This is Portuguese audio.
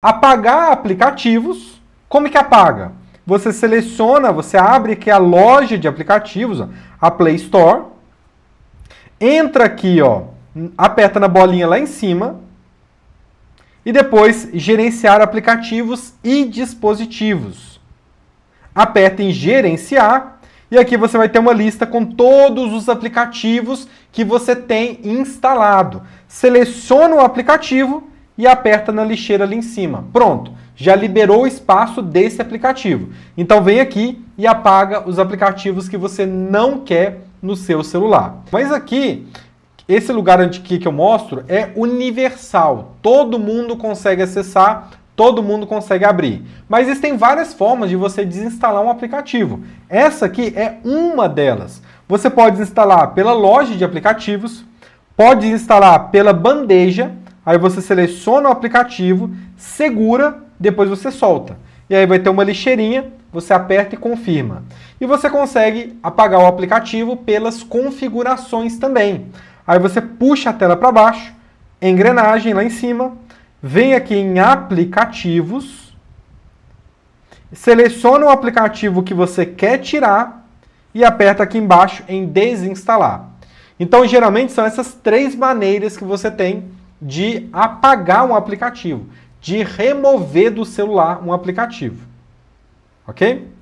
Apagar aplicativos, como é que apaga? Você seleciona, você abre aqui a loja de aplicativos, ó, a Play Store. Entra aqui, ó, aperta na bolinha lá em cima. E depois, gerenciar aplicativos e dispositivos. Aperta em gerenciar. E aqui você vai ter uma lista com todos os aplicativos que você tem instalado. Seleciona o aplicativo e aperta na lixeira ali em cima. Pronto, já liberou o espaço desse aplicativo. Então vem aqui e apaga os aplicativos que você não quer no seu celular. Mas aqui, esse lugar onde que eu mostro é universal. Todo mundo consegue acessar, todo mundo consegue abrir. Mas existem várias formas de você desinstalar um aplicativo. Essa aqui é uma delas. Você pode instalar pela loja de aplicativos, pode instalar pela bandeja aí você seleciona o aplicativo, segura, depois você solta. E aí vai ter uma lixeirinha, você aperta e confirma. E você consegue apagar o aplicativo pelas configurações também. Aí você puxa a tela para baixo, engrenagem lá em cima, vem aqui em aplicativos, seleciona o aplicativo que você quer tirar e aperta aqui embaixo em desinstalar. Então, geralmente são essas três maneiras que você tem de apagar um aplicativo, de remover do celular um aplicativo. Ok?